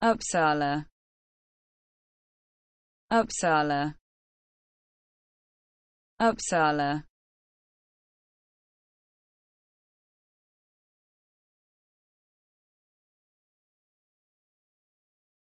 Uppsala Uppsala Uppsala